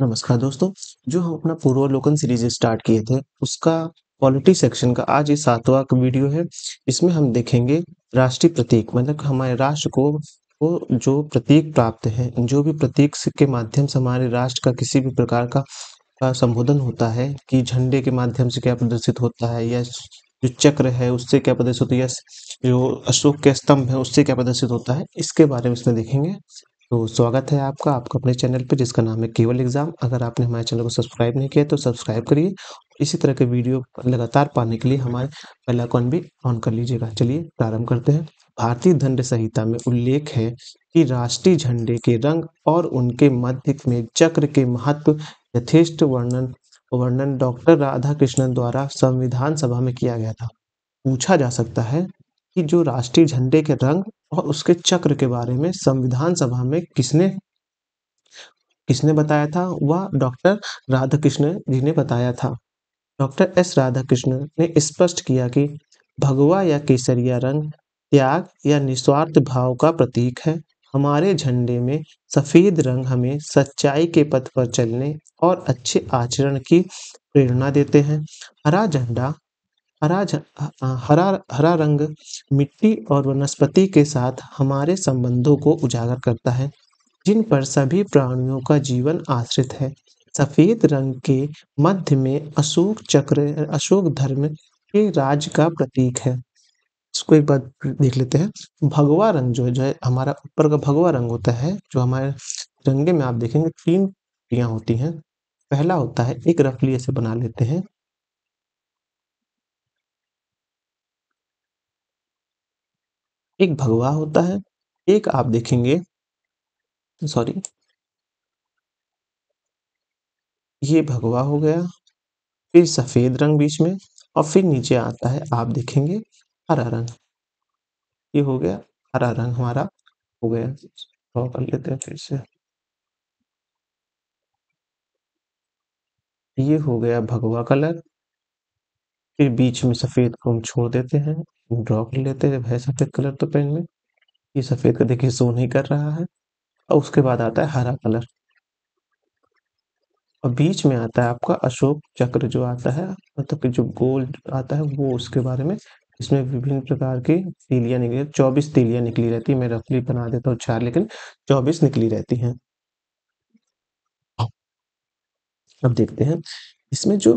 नमस्कार दोस्तों जो हम अपना पूर्वावलोकन सीरीज स्टार्ट किए थे उसका पॉलिटी सेक्शन का आज ये सातवां वीडियो है इसमें हम देखेंगे राष्ट्रीय प्रतीक मतलब हमारे राष्ट्र को वो जो प्रतीक प्राप्त है जो भी प्रतीक के माध्यम से हमारे राष्ट्र का किसी भी प्रकार का, का संबोधन होता है कि झंडे के माध्यम से क्या प्रदर्शित होता है या जो चक्र है उससे क्या प्रदर्शित होता है या जो अशोक के स्तंभ है उससे क्या प्रदर्शित होता है इसके बारे में इसमें देखेंगे तो स्वागत है आपका आपका अपने चैनल पर जिसका नाम है केवल एग्जाम अगर आपने हमारे चैनल को सब्सक्राइब नहीं किया तो सब्सक्राइब करिए इसी तरह के वीडियो लगातार पाने के लिए हमारे बेल भी ऑन कर लीजिएगा चलिए प्रारंभ करते हैं भारतीय दंड संहिता में उल्लेख है कि राष्ट्रीय झंडे के रंग और उनके मध्य में चक्र के महत्व यथेष्ट वर्णन वर्णन डॉक्टर राधा कृष्णन द्वारा संविधान सभा में किया गया था पूछा जा सकता है कि जो राष्ट्रीय झंडे के रंग और उसके चक्र के बारे में संविधान सभा में किसने किसने बताया था वह डॉक्टर राधाकृष्ण जी ने बताया था डॉक्टर एस राधाकृष्ण ने स्पष्ट किया कि भगवा या केसरिया रंग त्याग या निस्वार्थ भाव का प्रतीक है हमारे झंडे में सफ़ेद रंग हमें सच्चाई के पथ पर चलने और अच्छे आचरण की प्रेरणा देते हैं हरा झंडा हरा हरा हरा रंग मिट्टी और वनस्पति के साथ हमारे संबंधों को उजागर करता है जिन पर सभी प्राणियों का जीवन आश्रित है सफेद रंग के मध्य में अशोक चक्र अशोक धर्म के राज का प्रतीक है इसको एक बार देख लेते हैं भगवा रंग जो है जो है हमारा ऊपर का भगवा रंग होता है जो हमारे रंगे में आप देखेंगे तीन होती हैं पहला होता है एक रफली ऐसे बना लेते हैं एक भगवा होता है एक आप देखेंगे सॉरी ये भगवा हो गया फिर सफेद रंग बीच में और फिर नीचे आता है आप देखेंगे हरा रंग ये हो गया हरा रंग हमारा हो गया ड्रॉ कर लेते हैं फिर से ये हो गया भगवा कलर फिर बीच में सफेद को हम छोड़ देते हैं ड्रॉ कर लेते हैं जब है सफ़ेद कलर तो पेन में ये सफ़ेद का देखिए शो नहीं कर रहा है और उसके बाद आता है हरा कलर और बीच में आता है आपका अशोक चक्र जो आता है मतलब कि जो गोल आता है वो उसके बारे में इसमें विभिन्न प्रकार की तीलियां निकली चौबीस तीलियां निकली रहती है मैं रफली बना देता हूँ चार लेकिन चौबीस निकली रहती हैं अब देखते हैं इसमें जो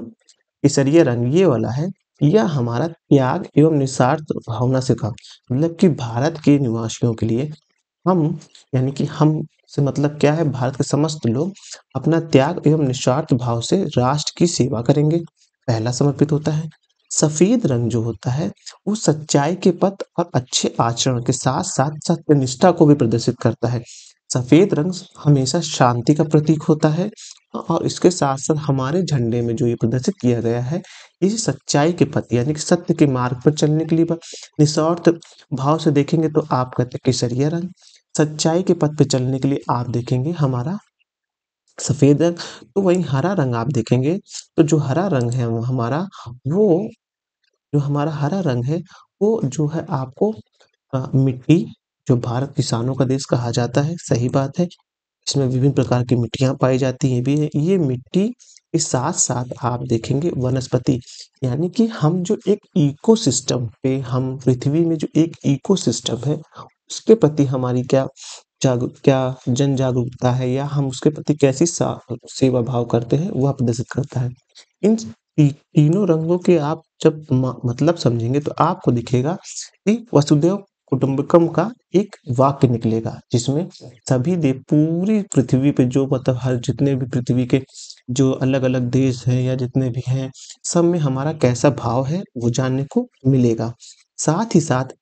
इसरिया रंग ये वाला है यह हमारा त्याग एवं निस्वार्थ भावना से था मतलब कि भारत के निवासियों के लिए हम यानी कि हम से मतलब क्या है भारत के समस्त लोग अपना त्याग एवं निस्वार्थ भाव से राष्ट्र की सेवा करेंगे पहला समर्पित होता है सफेद रंग जो होता है वो सच्चाई के पथ और अच्छे आचरण के साथ साथ निष्ठा को भी प्रदर्शित करता है सफेद रंग हमेशा शांति का प्रतीक होता है और इसके साथ साथ हमारे झंडे में जो ये प्रदर्शित किया गया है इसी सच्चाई के पथ यानी कि सत्य के मार्ग पर चलने के लिए निस्वार्थ भाव से देखेंगे तो आपका केसरिया रंग सच्चाई के पथ पर चलने के लिए आप देखेंगे हमारा सफेद रंग तो वही हरा रंग आप देखेंगे तो जो हरा रंग है हमारा वो जो हमारा हरा रंग है वो जो है आपको आ, मिट्टी जो भारत किसानों का देश कहा जाता है सही बात है इसमें विभिन्न प्रकार की मिट्टियां पाई जाती है भी है ये मिट्टी के साथ साथ आप देखेंगे वनस्पति यानी कि हम जो एक इकोसिस्टम पे हम पृथ्वी में जो एक इकोसिस्टम है उसके प्रति हमारी क्या जागरूक क्या जन जागरूकता है या हम उसके प्रति कैसी सेवा भाव करते हैं वह प्रदर्शित करता है इन तीनों रंगों के आप जब मतलब समझेंगे तो आपको दिखेगा कि वसुदेव कुटुंबकम का एक वाक्य निकलेगा जिसमें सभी देव पूरी पृथ्वी पे जो मतलब हर जितने भी पृथ्वी के जो अलग अलग देश है या जितने भी हैं सब में हमारा कैसा भाव है वो जानने को मिलेगा साथ ही साथ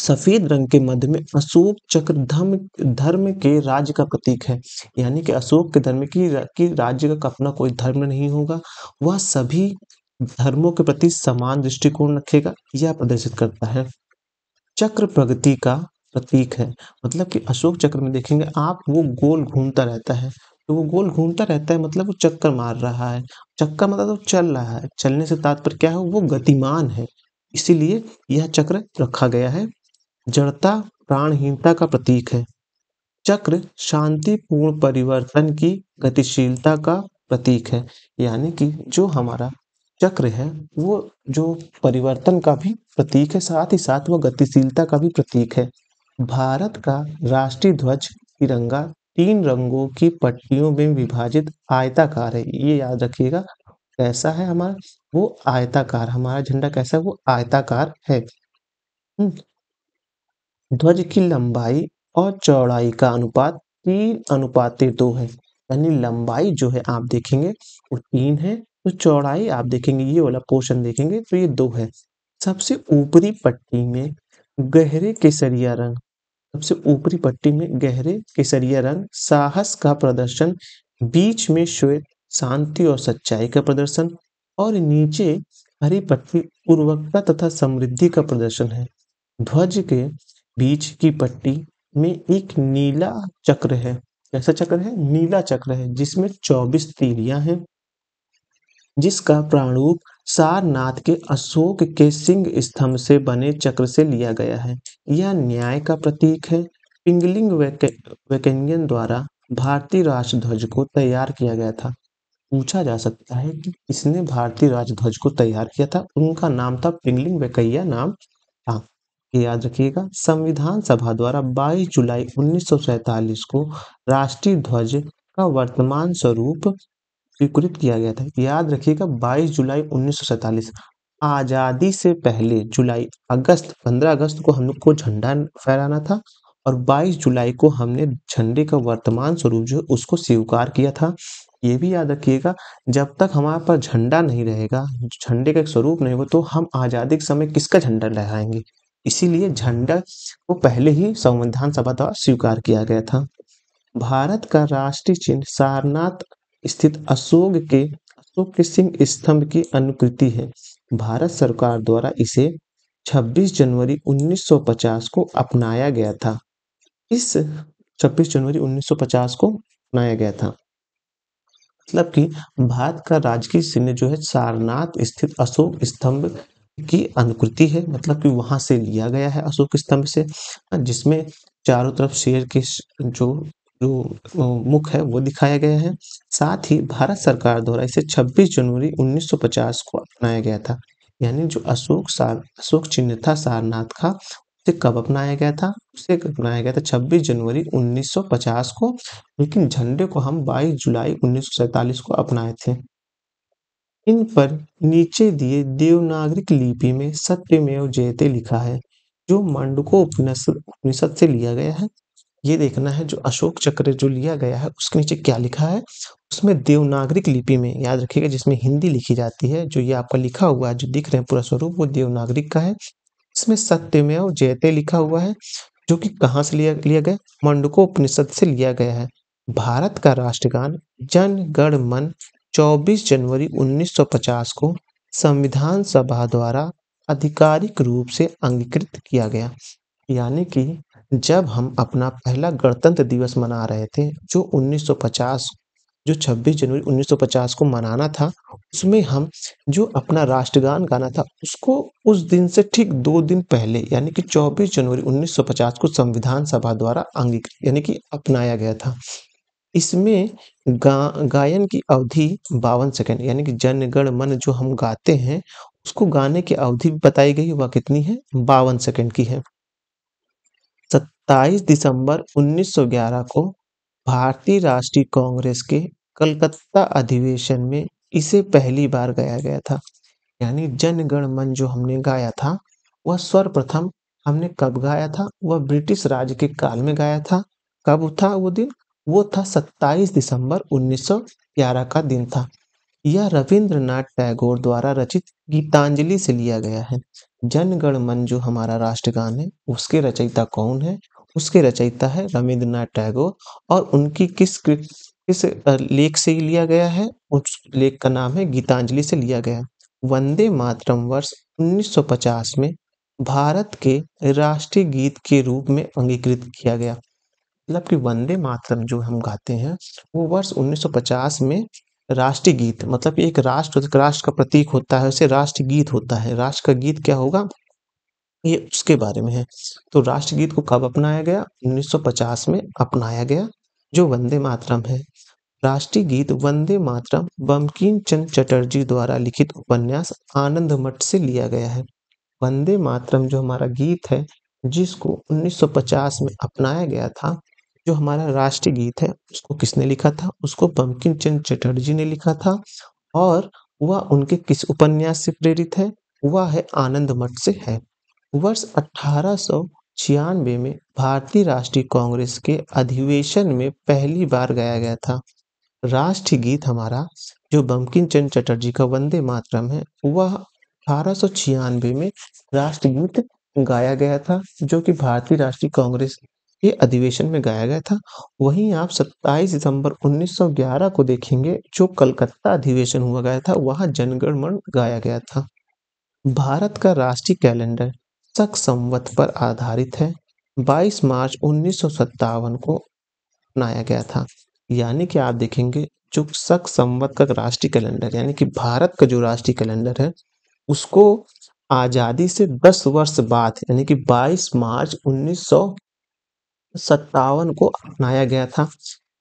सफेद रंग के मध्य में अशोक चक्र धर्म धर्म के राज्य का प्रतीक है यानी कि अशोक के धर्म की, की राज्य का अपना कोई धर्म नहीं होगा वह सभी धर्मों के प्रति समान दृष्टिकोण रखेगा यह प्रदर्शित करता है चक्र प्रगति का प्रतीक है मतलब कि अशोक चक्र में देखेंगे आप वो गोल घूमता रहता है तो वो गोल घूमता रहता है मतलब वो चक्कर मार रहा है चक्कर मतलब वो चल रहा है चलने से तात्पर्य क्या है वो गतिमान है इसीलिए यह चक्र रखा गया है जड़ता प्राणहीनता का प्रतीक है चक्र शांतिपूर्ण परिवर्तन की गतिशीलता का प्रतीक है यानी कि जो हमारा चक्र है वो जो परिवर्तन का भी प्रतीक है साथ ही साथ वह गतिशीलता का भी प्रतीक है भारत का राष्ट्रीय ध्वज तिरंगा तीन रंगों की पट्टियों में विभाजित आयताकार है ये याद रखिएगा कैसा है हमारा वो आयताकार हमारा झंडा कैसा है वो आयताकार है हम्म। ध्वज की लंबाई और चौड़ाई का अनुपात तीन अनुपात दो तो है यानी लंबाई जो है आप देखेंगे वो तीन है तो चौड़ाई आप देखेंगे ये वाला पोर्शन देखेंगे तो ये दो है सबसे ऊपरी पट्टी में गहरे केसरिया रंग सबसे ऊपरी पट्टी में गहरे केसरिया रंग साहस का प्रदर्शन बीच में श्वेत शांति और सच्चाई का प्रदर्शन और नीचे हरी पट्टी उर्वरकता तथा समृद्धि का प्रदर्शन है ध्वज के बीच की पट्टी में एक नीला चक्र है कैसा चक्र है नीला चक्र है जिसमें 24 तीलियां हैं जिसका प्रारूप सारनाथ के अशोक के सिंह स्तंभ से बने चक्र से लिया गया है यह न्याय का प्रतीक है पिंगलिंग वेके, वेकेंगन द्वारा भारतीय राजध्वज को तैयार किया गया था पूछा जा सकता है कि किसने भारतीय राजध्वज को तैयार किया था उनका नाम था पिंगलिंग वेकैया नाम था याद रखिएगा संविधान सभा द्वारा 22 जुलाई 1947 को राष्ट्रीय ध्वज का वर्तमान स्वरूप स्वीकृत किया गया था याद रखिएगा 22 जुलाई 1947 आज़ादी से पहले जुलाई अगस्त 15 अगस्त को हम लोग को झंडा फहराना था और 22 जुलाई को हमने झंडे का वर्तमान स्वरूप जो है उसको स्वीकार किया था ये भी याद रखिएगा जब तक हमारे पास झंडा नहीं रहेगा झंडे का एक स्वरूप नहीं होगा तो हम आज़ादी के समय किसका झंडा लहराएंगे इसीलिए झंडा को पहले ही संविधान सभा द्वारा स्वीकार किया गया था भारत का राष्ट्रीय चिन्ह सारनाथ स्थित अशोक के अशोक के सिंह स्तंभ की अनुकृति है भारत सरकार द्वारा इसे 26 जनवरी 1950 को अपनाया गया था इस 26 जनवरी 1950 को अपनाया गया था मतलब कि भारत का राजकीय चिन्ह जो है सारनाथ स्थित अशोक स्तंभ की अनुकृति है मतलब कि वहां से लिया गया है अशोक स्तंभ से जिसमें चारों तरफ शेर के जो जो मुख है वो दिखाया गया है साथ ही भारत सरकार द्वारा इसे 26 जनवरी 1950 को अपनाया गया था यानी जो अशोक सार अशोक चिन्ह था सारनाथ का उसे कब अपनाया गया था उसे अपनाया गया था 26 जनवरी 1950 को लेकिन झंडे को हम 22 जुलाई उन्नीस को अपनाए थे इन पर नीचे दिए देवनागरिक लिपि में सत्यमेव जयते लिखा है जो मांडुको उपनिषद उपनिषद से लिया गया है ये देखना है जो अशोक चक्र जो लिया गया है उसके नीचे क्या लिखा है उसमें देवनागरिक लिपि में याद रखिएगा जिसमें हिंदी लिखी जाती है जो ये आपका लिखा हुआ है जो दिख रहे हैं पूरा स्वरूप वो देवनागरिक का है इसमें सत्यमेव जयते लिखा हुआ है जो कि कहाँ से लिया लिया गया मंडको उपनिषद से लिया गया है भारत का राष्ट्रगान जन गण मन 24 जनवरी 1950 को संविधान सभा द्वारा आधिकारिक रूप से अंगीकृत किया गया यानी कि जब हम अपना पहला गणतंत्र दिवस मना रहे थे जो 1950 जो 26 जनवरी 1950 को मनाना था उसमें हम जो अपना राष्ट्रगान गाना था उसको उस दिन से ठीक दो दिन पहले यानी कि 24 जनवरी 1950 को संविधान सभा द्वारा अंगीकृत यानी कि अपनाया गया था इसमें गा, गायन की अवधि बावन सेकेंड यानी कि जनगण मन जो हम गाते हैं उसको गाने की अवधि बताई गई वह कितनी है बावन सेकेंड की है सत्ताईस दिसंबर 1911 को भारतीय राष्ट्रीय कांग्रेस के कलकत्ता अधिवेशन में इसे पहली बार गाया गया था यानी जनगण मन जो हमने गाया था वह सर्वप्रथम हमने कब गाया था वह ब्रिटिश राज के काल में गाया था कब था वो दिन वो था 27 दिसंबर 1911 का दिन था यह रविंद्रनाथ टैगोर द्वारा रचित गीतांजलि से लिया गया है जनगण मन जो हमारा राष्ट्रगान है उसके रचयिता कौन है उसके रचयिता है रविंद्रनाथ टैगोर और उनकी किस किस लेख से लिया गया है उस लेख का नाम है गीतांजलि से लिया गया वंदे मातरम वर्ष 1950 में भारत के राष्ट्रीय गीत के रूप में अंगीकृत किया गया मतलब कि वंदे मातरम जो हम गाते हैं वो वर्ष 1950 में राष्ट्रीय गीत मतलब एक राष्ट्र राष्ट्र का प्रतीक होता है उसे राष्ट्र गीत होता है राष्ट्र का गीत क्या होगा ये उसके बारे में है तो राष्ट्रगीत को कब अपनाया गया 1950 में अपनाया गया जो वंदे मातरम है राष्ट्रीय गीत वंदे मातरम बमकीन चंद चटर्जी द्वारा लिखित उपन्यास आनंद मठ से लिया गया है वंदे मातरम जो हमारा गीत है जिसको 1950 में अपनाया गया था जो हमारा राष्ट्रीय गीत है उसको किसने लिखा था उसको बमकिन चंद चटर्जी ने लिखा था और वह उनके किस उपन्यास से प्रेरित है वह है आनंद मठ से है वर्ष अठारह सौ छियानवे में भारतीय राष्ट्रीय कांग्रेस के अधिवेशन में पहली बार गाया गया था राष्ट्रीय गीत हमारा जो बमकिन चंद चटर्जी का वंदे मातरम है वह अठारह सौ छियानवे में गाया गया था जो कि भारतीय राष्ट्रीय कांग्रेस के अधिवेशन में गाया गया था वहीं आप 27 सितंबर 1911 को देखेंगे जो कलकत्ता अधिवेशन हुआ गया था वहाँ जनगणमन गाया गया था भारत का राष्ट्रीय कैलेंडर शक संवत पर आधारित है 22 मार्च उन्नीस को अपनाया गया था यानी कि आप देखेंगे जो शक संवत का राष्ट्रीय कैलेंडर यानी कि भारत का जो राष्ट्रीय कैलेंडर है उसको आज़ादी से 10 वर्ष बाद यानी कि 22 मार्च उन्नीस को अपनाया गया था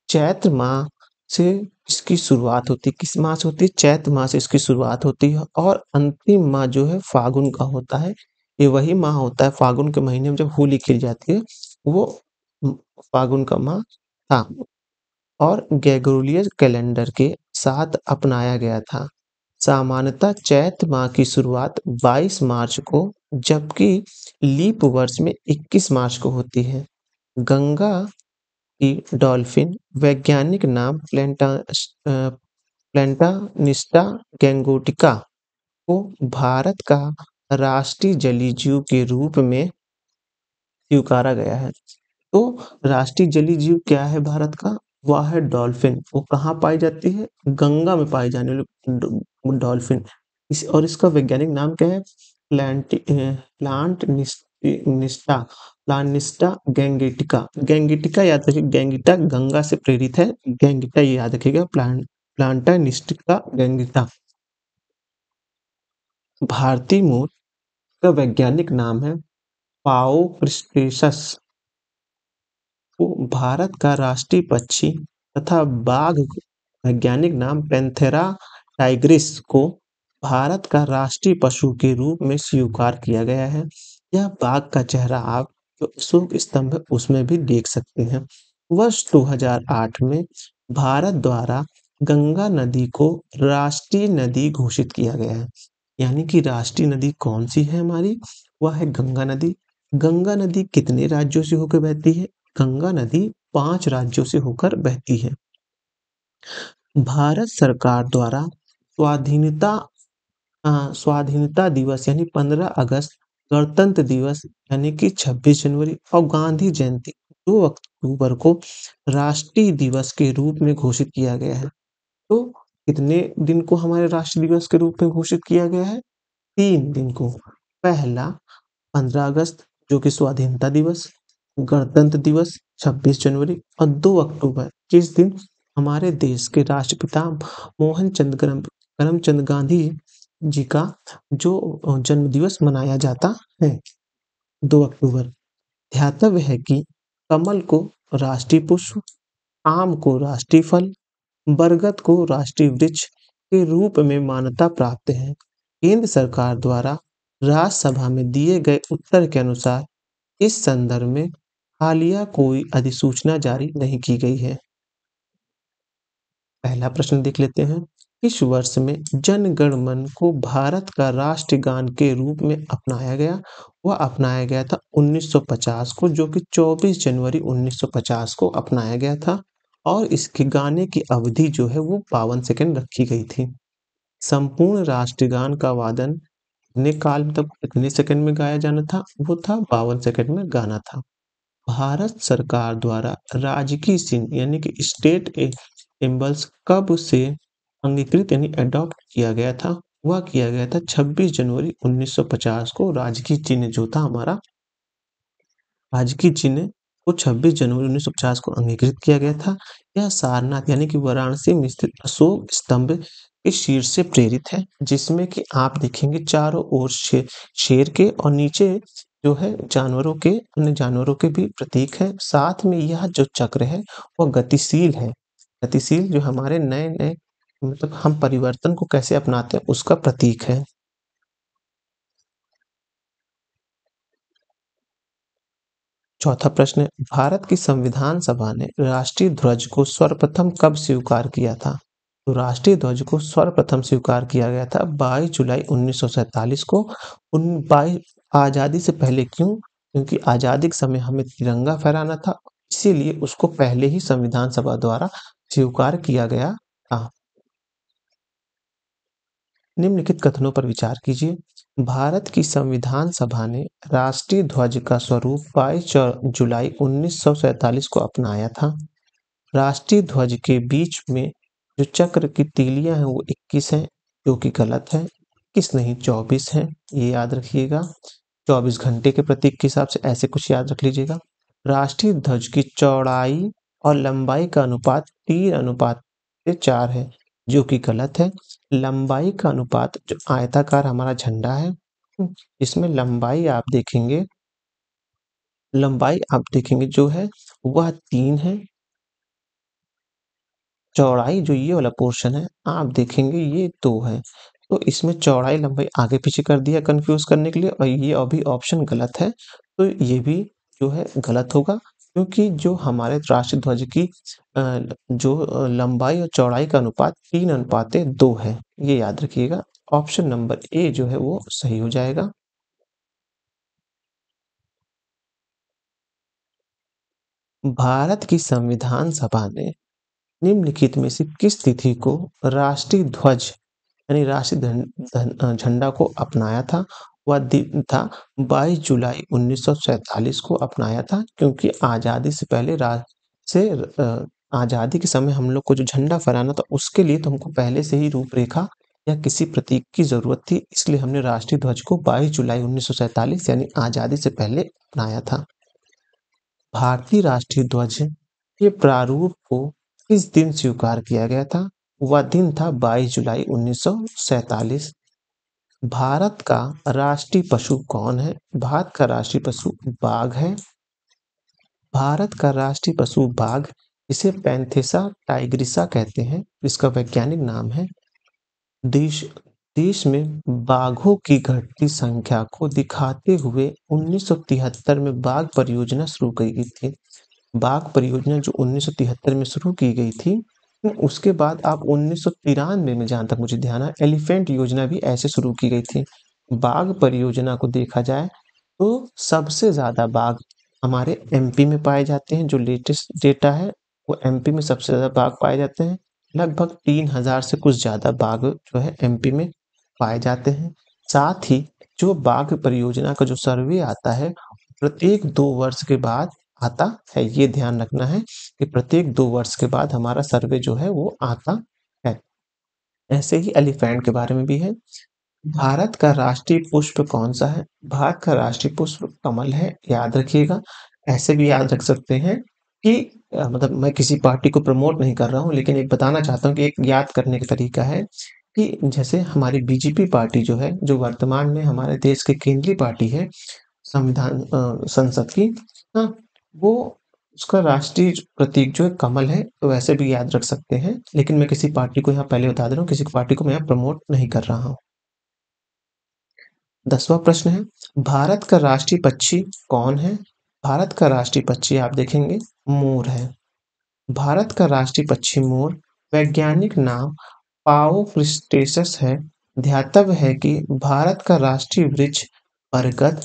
चैत्र माह से इसकी शुरुआत होती है किस माह से होती है चैत्र माह से इसकी शुरुआत होती है और अंतिम माह जो है फागुन का होता है ये वही माह होता है फागुन के महीने में जब होली खिल जाती है वो फागुन का माह था और गैगोलियस कैलेंडर के साथ अपनाया गया था सामान्यतः चैत माह की शुरुआत 22 मार्च को जबकि लीप वर्ष में 21 मार्च को होती है गंगा की डॉल्फिन वैज्ञानिक नाम प्लेंटा प्लेंटानिस्टा गैंगोटिका को भारत का राष्ट्रीय जलीय जीव के रूप में स्वीकारा गया है तो राष्ट्रीय जलीय जीव क्या है भारत का वह है डॉल्फिन वो कहाँ पाई जाती है गंगा में पाई जाने वाली डॉल्फिन इस और इसका वैज्ञानिक नाम क्या है प्लांट प्लांट निस्टा प्लानिस्टा गैंगेटिका गैंगेटिका याद रखिए गैंगिटा गंगा से प्रेरित है गैंगिटा ये याद रखिएगा प्लांट प्लांटा निस्टिका गैंगिटा भारतीय मूल इसका वैज्ञानिक नाम है पाओ क्रिस्टेसस वो भारत का राष्ट्रीय पक्षी तथा बाघ वैज्ञानिक नाम पेंथेरा टाइग्रिस को भारत का राष्ट्रीय पशु के रूप में स्वीकार किया गया है यह बाघ का चेहरा आप जो अशोक स्तंभ उसमें भी देख सकते हैं वर्ष 2008 में भारत द्वारा गंगा नदी को राष्ट्रीय नदी घोषित किया गया है यानी कि राष्ट्रीय नदी कौन सी है हमारी वह है गंगा नदी गंगा नदी कितने राज्यों से होकर बहती है गंगा नदी पांच राज्यों से होकर बहती है भारत सरकार द्वारा स्वाधीनता स्वाधीनता दिवस यानी 15 अगस्त गणतंत्र दिवस यानी कि 26 जनवरी और गांधी जयंती दो अक्टूबर को राष्ट्रीय दिवस के रूप में घोषित किया गया है तो कितने दिन को हमारे राष्ट्र दिवस के रूप में घोषित किया गया है तीन दिन को पहला पंद्रह अगस्त जो कि स्वाधीनता दिवस गणतंत्र दिवस 26 जनवरी और 2 अक्टूबर जिस दिन हमारे देश के राष्ट्रपिता मोहन चंद करम करमचंद गांधी जी का जो जन्म दिवस मनाया जाता है 2 अक्टूबर ध्यातव्य है कि कमल को राष्ट्रीय पुष्प आम को राष्ट्रीय फल बरगद को राष्ट्रीय वृक्ष के रूप में मान्यता प्राप्त है केंद्र सरकार द्वारा राज्यसभा में दिए गए उत्तर के अनुसार इस संदर्भ में हालिया कोई अधिसूचना जारी नहीं की गई है पहला प्रश्न देख लेते हैं किस वर्ष में जनगणमन को भारत का राष्ट्रगान के रूप में अपनाया गया वह अपनाया गया था 1950 को जो कि 24 जनवरी 1950 को अपनाया गया था और इसके गाने की अवधि जो है वो बावन सेकेंड रखी गई थी संपूर्ण राष्ट्रगान का वादन ने काल तक कितने सेकंड में गाया जाना था वो था बावन सेकंड में गाना था भारत सरकार द्वारा राजकीय सिंह यानी कि स्टेट एम्बल्स कब से अंगीकृत यानी एडॉप्ट किया गया था वह किया गया था 26 जनवरी 1950 को राजकीय चिन्ह जो था हमारा राजकीय चिन्ह को 26 जनवरी उन्नीस को अंगीकृत किया गया था यह सारनाथ यानी कि वाराणसी में स्थित अशोक स्तंभ के शीर्ष से प्रेरित है जिसमें कि आप देखेंगे चारों ओर शेर के और नीचे जो है जानवरों के अन्य जानवरों के भी प्रतीक है साथ में यह जो चक्र है वह गतिशील है गतिशील जो हमारे नए नए मतलब हम परिवर्तन को कैसे अपनाते हैं उसका प्रतीक है चौथा प्रश्न भारत की संविधान सभा ने राष्ट्रीय ध्वज को सर्वप्रथम कब स्वीकार किया था तो राष्ट्रीय ध्वज को सर्वप्रथम स्वीकार किया गया था 22 जुलाई 1947 को उन बाईस आज़ादी से पहले क्यों क्योंकि आज़ादी के समय हमें तिरंगा फहराना था इसीलिए उसको पहले ही संविधान सभा द्वारा स्वीकार किया गया था निम्नलिखित कथनों पर विचार कीजिए भारत की संविधान सभा ने राष्ट्रीय ध्वज का स्वरूप बाईस जुलाई उन्नीस को अपनाया था राष्ट्रीय ध्वज के बीच में जो चक्र की तीलियां हैं वो 21 हैं जो कि गलत है इक्कीस नहीं 24 हैं ये याद रखिएगा 24 घंटे के प्रतीक के हिसाब से ऐसे कुछ याद रख लीजिएगा राष्ट्रीय ध्वज की चौड़ाई और लंबाई का अनुपात तीन अनुपात से चार है जो कि गलत है लंबाई का अनुपात जो आयताकार हमारा झंडा है इसमें लंबाई आप देखेंगे लंबाई आप देखेंगे जो है वह तीन है चौड़ाई जो ये वाला पोर्शन है आप देखेंगे ये दो है तो इसमें चौड़ाई लंबाई आगे पीछे कर दिया कंफ्यूज करने के लिए और ये अभी ऑप्शन गलत है तो ये भी जो है गलत होगा क्योंकि जो हमारे राष्ट्र ध्वज की जो लंबाई और चौड़ाई का अनुपात तीन अनुपात दो है ये याद रखिएगा ऑप्शन नंबर ए जो है वो सही हो जाएगा भारत की संविधान सभा ने निम्नलिखित में से किस तिथि को राष्ट्रीय ध्वज यानी राष्ट्रीय झंडा को अपनाया था वह दिन था 22 जुलाई 1947 को अपनाया था क्योंकि आज़ादी से पहले राज से आज़ादी के समय हम लोग को जो झंडा फहराना था उसके लिए तो हमको पहले से ही रूपरेखा या किसी प्रतीक की ज़रूरत थी इसलिए हमने राष्ट्रीय ध्वज को 22 जुलाई 1947 यानी आज़ादी से पहले अपनाया था भारतीय राष्ट्रीय ध्वज के प्रारूप को किस दिन स्वीकार किया गया था वह दिन था 22 जुलाई 1947 भारत का राष्ट्रीय पशु कौन है भारत का राष्ट्रीय पशु बाघ है भारत का राष्ट्रीय पशु बाघ इसे पैंथेसा टाइग्रिसा कहते हैं इसका वैज्ञानिक नाम है देश देश में बाघों की घटती संख्या को दिखाते हुए 1973 में बाघ परियोजना शुरू की गई थी बाघ परियोजना जो 1973 में शुरू की गई थी उसके बाद आप उन्नीस में जहां तक मुझे ध्यान है एलिफेंट योजना भी ऐसे शुरू की गई थी बाघ परियोजना को देखा जाए तो सबसे ज्यादा बाघ हमारे एमपी में पाए जाते हैं जो लेटेस्ट डेटा है वो एमपी में सबसे ज्यादा बाघ पाए जाते हैं लगभग तीन हजार से कुछ ज्यादा बाघ जो है एमपी में पाए जाते हैं साथ ही जो बाघ परियोजना का जो सर्वे आता है प्रत्येक दो वर्ष के बाद आता है ये ध्यान रखना है कि प्रत्येक दो वर्ष के बाद हमारा सर्वे जो है वो आता है ऐसे ही एलिफेंट के बारे में भी है भारत का राष्ट्रीय पुष्प कौन सा है भारत का राष्ट्रीय पुष्प कमल है याद रखिएगा ऐसे भी याद रख सकते हैं कि मतलब मैं किसी पार्टी को प्रमोट नहीं कर रहा हूँ लेकिन एक बताना चाहता हूँ कि एक याद करने का तरीका है कि जैसे हमारी बीजेपी पार्टी जो है जो वर्तमान में हमारे देश के केंद्रीय पार्टी है संविधान संसद की हाँ वो उसका राष्ट्रीय प्रतीक जो है कमल है तो वैसे भी याद रख सकते हैं लेकिन मैं किसी पार्टी को यहाँ पहले बता दे रहा हूँ किसी पार्टी को मैं यहाँ प्रमोट नहीं कर रहा हूँ दसवा प्रश्न है भारत का राष्ट्रीय पक्षी कौन है भारत का राष्ट्रीय पक्षी आप देखेंगे मोर है भारत का राष्ट्रीय पक्षी मोर वैज्ञानिक नाम पाओ है ध्यातव्य है कि भारत का राष्ट्रीय वृक्ष बरगद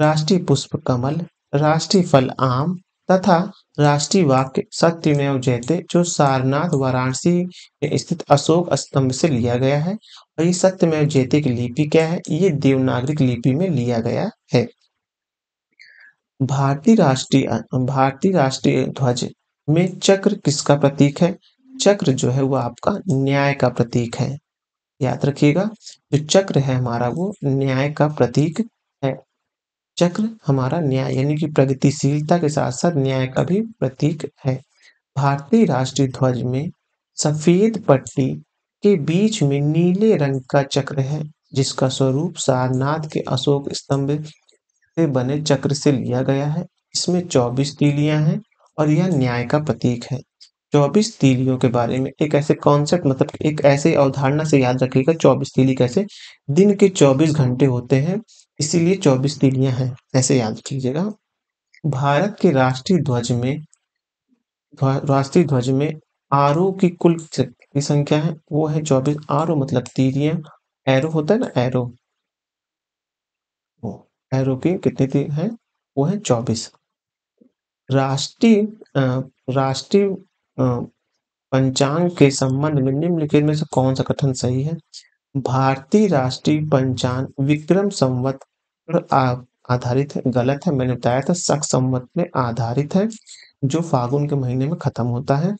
राष्ट्रीय पुष्प कमल राष्ट्रीय फल आम तथा राष्ट्रीय वाक्य सत्यमेव जयते जो सारनाथ वाराणसी में स्थित अशोक स्तंभ से लिया गया है और ये सत्यमेव जयते की लिपि क्या है ये देवनागरिक लिपि में लिया गया है भारतीय राष्ट्रीय भारतीय राष्ट्रीय ध्वज में चक्र किसका प्रतीक है चक्र जो है वो आपका न्याय का प्रतीक है याद रखिएगा जो चक्र है हमारा वो न्याय का प्रतीक चक्र हमारा न्याय यानी कि प्रगतिशीलता के साथ साथ न्याय का भी प्रतीक है भारतीय राष्ट्रीय ध्वज में सफेद पट्टी के बीच में नीले रंग का चक्र है जिसका स्वरूप सारनाथ के अशोक स्तंभ से बने चक्र से लिया गया है इसमें 24 तीलियां हैं और यह न्याय का प्रतीक है 24 तीलियों के बारे में एक ऐसे कॉन्सेप्ट मतलब एक ऐसे अवधारणा से याद रखिएगा 24 तीली कैसे दिन के 24 घंटे होते हैं इसीलिए चौबीस तिलियां हैं ऐसे याद कीजिएगा भारत के राष्ट्रीय ध्वज में राष्ट्रीय ध्वज में आरो की कुल की संख्या है वो है चौबीस आरो मतलब तीलियां एरो होता है ना एरो एरो की कितनी तीर है वो है चौबीस राष्ट्रीय राष्ट्रीय पंचांग के संबंध में निम्नलिखित में से कौन सा कथन सही है भारतीय राष्ट्रीय पंचांग विक्रम संवत पर आधारित है गलत है मैंने बताया था शक संवत में आधारित है जो फागुन के महीने में खत्म होता है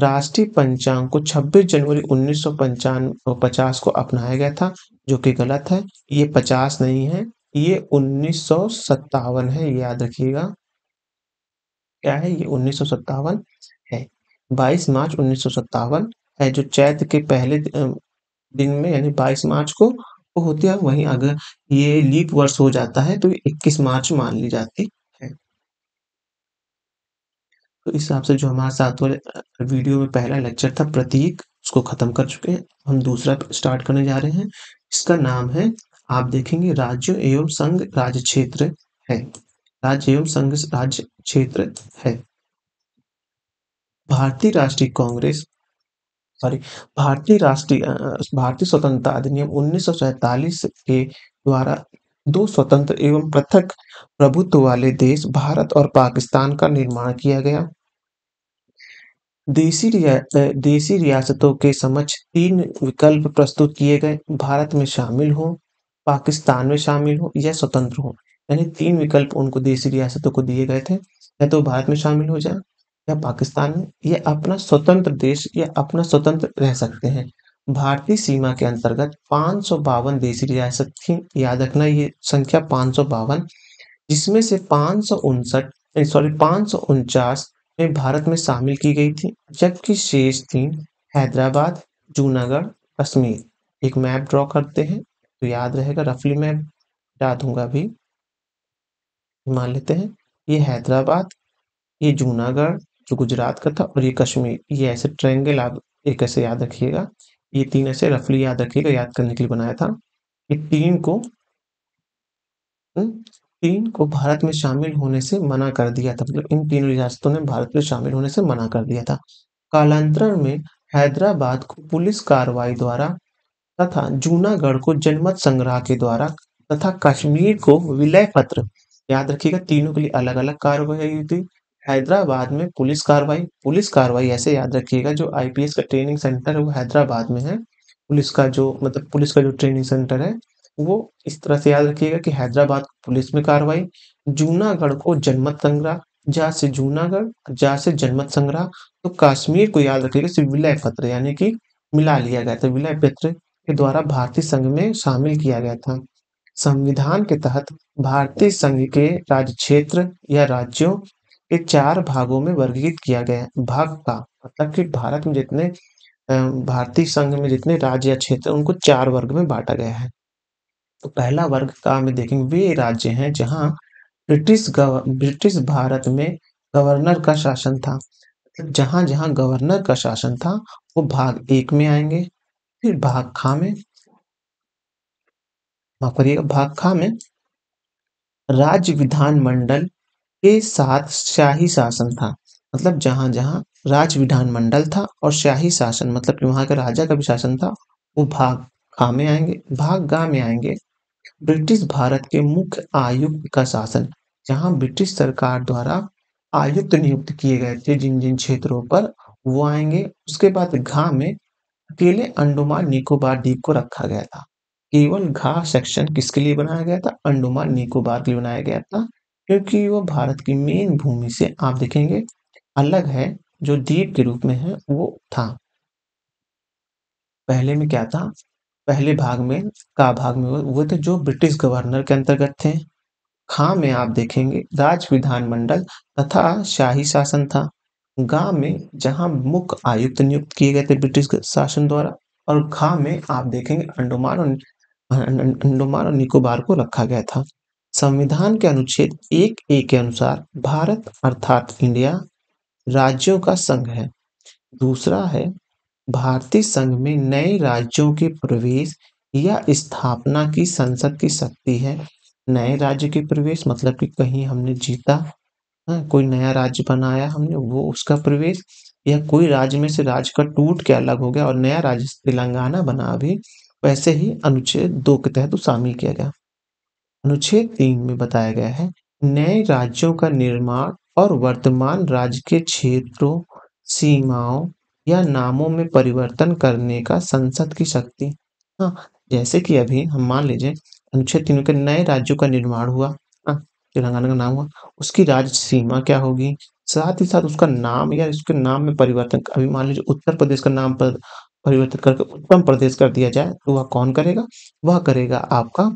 राष्ट्रीय पंचांग को 26 जनवरी उन्नीस पचास को अपनाया गया था जो कि गलत है ये 50 नहीं है ये उन्नीस है याद रखिएगा क्या है ये उन्नीस है 22 मार्च उन्नीस है जो चैत के पहले दिन में यानी बाईस मार्च को होती है वहीं अगर ये लीप वर्ष हो जाता है तो इक्कीस मार्च मान ली जाती है तो इस हिसाब से जो हमारा वाले वीडियो में पहला लेक्चर था प्रतीक उसको खत्म कर चुके हैं हम दूसरा स्टार्ट करने जा रहे हैं इसका नाम है आप देखेंगे राज्य एवं संघ राज्य क्षेत्र है राज्य एवं संघ राज्य क्षेत्र है भारतीय राष्ट्रीय कांग्रेस सॉरी भारतीय राष्ट्रीय भारतीय स्वतंत्रता अधिनियम उन्नीस के द्वारा दो स्वतंत्र एवं पृथक प्रभुत्व वाले देश भारत और पाकिस्तान का निर्माण किया गया देशी रिया देशी रियासतों के समक्ष तीन विकल्प प्रस्तुत किए गए भारत में शामिल हो पाकिस्तान में शामिल हो या स्वतंत्र हो यानी तीन विकल्प उनको देशी रियासतों को दिए गए थे या तो भारत में शामिल हो जाए या पाकिस्तान है ये अपना स्वतंत्र देश या अपना स्वतंत्र रह सकते हैं भारतीय सीमा के अंतर्गत पाँच सौ बावन देशी रियासत थी याद रखना ये संख्या पाँच सौ बावन जिसमें से पाँच सौ उनसठ सॉरी पाँच सौ उनचास में भारत में शामिल की गई थी जबकि शेष थी हैदराबाद जूनागढ़ कश्मीर एक मैप ड्रॉ करते हैं तो याद रहेगा रफली मैप हटा दूंगा अभी मान लेते हैं ये हैदराबाद ये जूनागढ़ जो गुजरात का था और ये कश्मीर ये ऐसे ट्रेंगल आप एक ऐसे याद रखिएगा ये तीन ऐसे रफली याद रखिएगा याद करने के लिए बनाया था ये तीन को हम्म, तीन को भारत में शामिल होने से मना कर दिया था मतलब इन तीन रियासतों ने भारत में शामिल होने से मना कर दिया था कालांतरण में हैदराबाद को पुलिस कार्रवाई द्वारा तथा जूनागढ़ को जनमत संग्रह के द्वारा तथा कश्मीर को विलय पत्र याद रखिएगा तीनों के लिए अलग अलग कार्रवाई हुई थी हैदराबाद में पुलिस कार्रवाई पुलिस कार्रवाई ऐसे याद रखिएगा जो आईपीएस का ट्रेनिंग सेंटर है वो हैदराबाद में है पुलिस का जो मतलब पुलिस का जो ट्रेनिंग सेंटर है वो इस तरह से याद रखिएगा कि हैदराबाद पुलिस में कार्रवाई जूनागढ़ को जनमत संग्रह जा से जूनागढ़ जहाँ से जनमत संग्रह तो कश्मीर को याद रखिएगा सिर्फ विलय पत्र यानी कि मिला लिया गया था विलय पत्र के द्वारा भारतीय संघ में शामिल किया गया था संविधान के तहत भारतीय संघ के राज्य क्षेत्र या राज्यों ये चार भागों में वर्गीकृत किया गया भाग का मतलब कि भारत में जितने भारतीय संघ में जितने राज्य या क्षेत्र उनको चार वर्ग में बांटा गया है तो पहला वर्ग का हमें देखेंगे वे राज्य हैं जहाँ ब्रिटिश ब्रिटिश भारत में गवर्नर का शासन था मतलब जहां जहां गवर्नर का शासन था वो भाग एक में आएंगे फिर भाग खा में माफ करिएगा भाग खा में राज्य विधान मंडल के साथ शाही शासन था मतलब जहाँ जहाँ राज मंडल था और शाही शासन मतलब कि वहां का राजा का भी शासन था वो भाग खा में आएंगे भाग गा में आएंगे ब्रिटिश भारत के मुख्य आयुक्त का शासन जहाँ ब्रिटिश सरकार द्वारा आयुक्त नियुक्त किए गए थे जिन जिन क्षेत्रों पर वो आएंगे उसके बाद घा में अकेले अंडोमान निकोबार द्वीप को रखा गया था केवल घा सेक्शन किसके लिए बनाया गया था अंडोमान निकोबार के लिए बनाया गया था क्योंकि वो भारत की मेन भूमि से आप देखेंगे अलग है जो द्वीप के रूप में है वो था पहले में क्या था पहले भाग में का भाग में वो थे जो ब्रिटिश गवर्नर के अंतर्गत थे खां में आप देखेंगे राज मंडल तथा शाही शासन था गा में जहां मुख्य आयुक्त नियुक्त किए गए थे ब्रिटिश शासन द्वारा और खा में आप देखेंगे अंडोमान और अं, अं, अंडोमान और निकोबार को रखा गया था संविधान के अनुच्छेद एक ए के अनुसार भारत अर्थात इंडिया राज्यों का संघ है दूसरा है भारतीय संघ में नए राज्यों के प्रवेश या स्थापना की संसद की शक्ति है नए राज्य के प्रवेश मतलब कि कहीं हमने जीता हाँ, कोई नया राज्य बनाया हमने वो उसका प्रवेश या कोई राज्य में से राज्य का टूट के अलग हो गया और नया राज्य तेलंगाना बना भी वैसे ही अनुच्छेद दो के तहत शामिल किया गया अनुच्छेद तीन में बताया गया है नए राज्यों का निर्माण और वर्तमान राज्य के क्षेत्रों सीमाओं या नामों में परिवर्तन करने का संसद की शक्ति हाँ जैसे कि अभी हम मान लीजिए अनुच्छेद तीनों के नए राज्यों का निर्माण हुआ हाँ तेलंगाना का नाम हुआ उसकी राज्य सीमा क्या होगी साथ ही साथ उसका नाम या उसके नाम में परिवर्तन अभी मान लीजिए उत्तर प्रदेश का नाम पर परिवर्तित करके उत्तम प्रदेश कर दिया जाए तो वह कौन करेगा वह करेगा आपका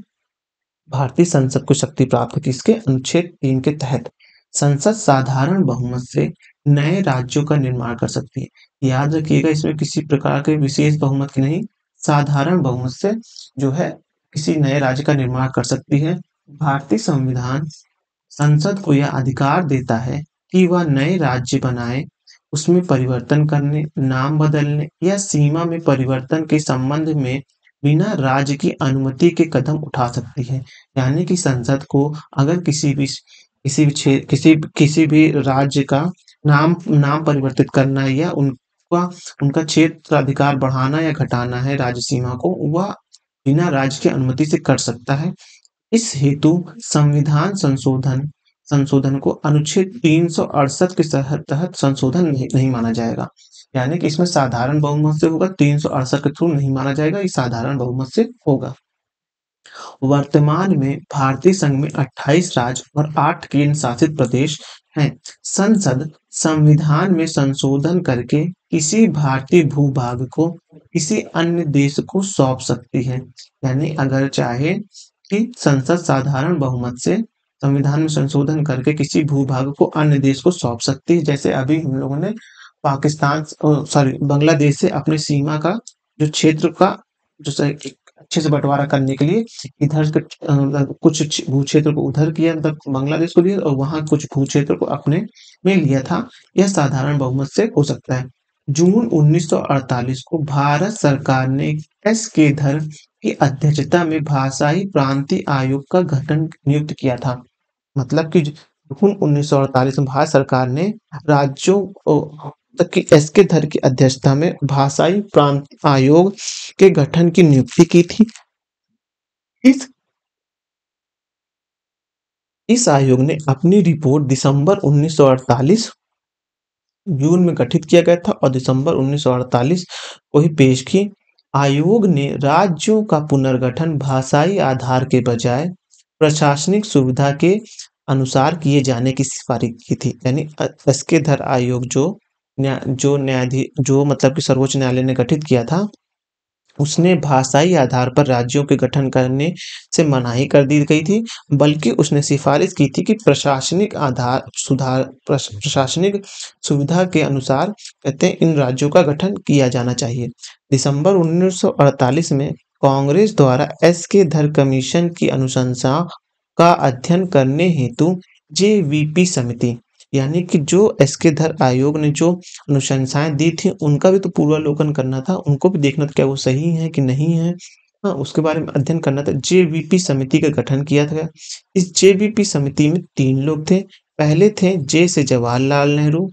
भारतीय संसद को शक्ति प्राप्त होती इसके अनुच्छेद तीन के तहत संसद साधारण बहुमत से नए राज्यों का निर्माण कर सकती है याद रखिएगा इसमें किसी प्रकार के विशेष बहुमत की नहीं साधारण बहुमत से जो है किसी नए राज्य का निर्माण कर सकती है भारतीय संविधान संसद को यह अधिकार देता है कि वह नए राज्य बनाए उसमें परिवर्तन करने नाम बदलने या सीमा में परिवर्तन के संबंध में बिना राज्य की अनुमति के कदम उठा सकती है यानी कि संसद को अगर किसी भी किसी भी छे किसी किसी भी राज्य का नाम नाम परिवर्तित करना या उनका उनका क्षेत्र अधिकार बढ़ाना या घटाना है राज्य सीमा को वह बिना राज्य की अनुमति से कर सकता है इस हेतु संविधान संशोधन संशोधन को अनुच्छेद तीन के तहत संशोधन नहीं माना जाएगा यानी कि इसमें साधारण बहुमत से होगा तीन के थ्रू नहीं माना जाएगा ये साधारण बहुमत से होगा वर्तमान में भारतीय संघ में 28 राज्य और आठ केंद्र शासित प्रदेश हैं संसद संविधान में संशोधन करके किसी भारतीय भूभाग को किसी अन्य देश को सौंप सकती है यानी अगर चाहे कि संसद साधारण बहुमत से संविधान में संशोधन करके किसी भूभाग को अन्य देश को सौंप सकती है जैसे अभी हम लोगों ने पाकिस्तान सॉरी बांग्लादेश से अपनी सीमा का जो क्षेत्र का जो अच्छे से बंटवारा करने के लिए इधर के कुछ भू क्षेत्र को उधर किया मतलब बांग्लादेश को लिया और वहां कुछ भू क्षेत्र को अपने में लिया था यह साधारण बहुमत से हो सकता है जून 1948 को भारत सरकार ने एस के धर की अध्यक्षता में भाषाई प्रांति आयोग का गठन नियुक्त किया था मतलब कि जून 1948 में भारत सरकार ने राज्यों की एस के धर की अध्यक्षता में भाषाई प्रांत आयोग के गठन की नियुक्ति की थी इस इस आयोग ने अपनी रिपोर्ट दिसंबर 1948 जून में गठित किया गया था और दिसंबर 1948 को ही पेश की आयोग ने राज्यों का पुनर्गठन भाषाई आधार के बजाय प्रशासनिक सुविधा के अनुसार किए जाने की सिफारिश की थी यानी एस के धर आयोग जो न्या, जो न्यायाधी जो मतलब कि सर्वोच्च न्यायालय ने गठित किया था उसने भाषाई आधार पर राज्यों के गठन करने से मनाही कर दी गई थी बल्कि उसने सिफारिश की थी कि प्रशासनिक आधार सुधार प्रशासनिक सुविधा के अनुसार कहते हैं इन राज्यों का गठन किया जाना चाहिए दिसंबर 1948 में कांग्रेस द्वारा एस के धर कमीशन की अनुशंसा का अध्ययन करने हेतु पी समिति यानी कि जो एस के धर आयोग ने जो अनुशंसाएं दी थी उनका भी तो पूर्वालोकन करना था उनको भी देखना था क्या वो सही है कि नहीं है हाँ उसके बारे में अध्ययन करना था जेवीपी समिति का गठन किया था इस जेवीपी समिति में तीन लोग थे पहले थे जे से जवाहरलाल नेहरू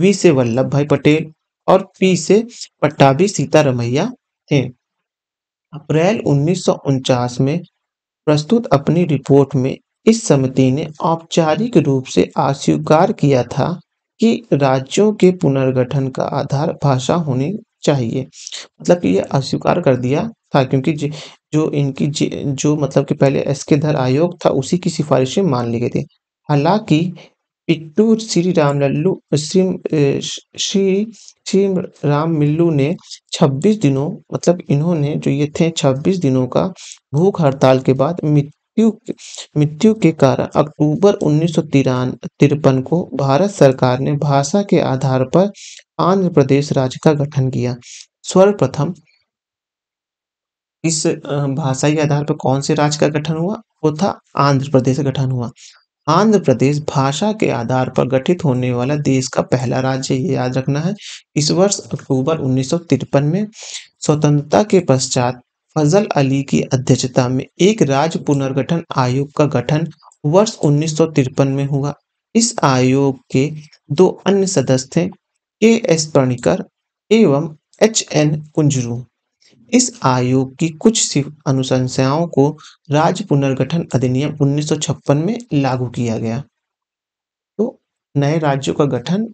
वी से वल्लभ भाई पटेल और पी से पट्टाभी सीतारमैया थे अप्रैल उन्नीस में प्रस्तुत अपनी रिपोर्ट में इस समिति ने औपचारिक रूप से अस्वीकार किया था कि राज्यों के पुनर्गठन का आधार भाषा होनी चाहिए मतलब कि यह अस्वीकार कर दिया था क्योंकि जो इनकी जो मतलब कि पहले एस के धर आयोग था उसी की सिफारिशें मान ली गई थी हालांकि पिट्टू श्री राम लल्लू श्री श्री श्री राम मिल्लू ने 26 दिनों मतलब इन्होंने जो ये थे 26 दिनों का भूख हड़ताल के बाद मृत्यु मृत्यु के कारण अक्टूबर उन्नीस सौ को भारत सरकार ने भाषा के आधार पर आंध्र प्रदेश राज्य का गठन किया सर्वप्रथम इस भाषा के आधार पर कौन से राज्य का गठन हुआ वो था आंध्र प्रदेश का गठन हुआ आंध्र प्रदेश भाषा के आधार पर गठित होने वाला देश का पहला राज्य ये याद रखना है इस वर्ष अक्टूबर उन्नीस में स्वतंत्रता के पश्चात फजल अली की अध्यक्षता में एक राज्य पुनर्गठन आयोग का गठन वर्ष उन्नीस में हुआ इस आयोग के दो अन्य सदस्य थे के एस प्रणिकर एवं एच एन कुंजरू इस आयोग की कुछ अनुशंसाओं को राज्य पुनर्गठन अधिनियम 1956 में लागू किया गया तो नए राज्यों का गठन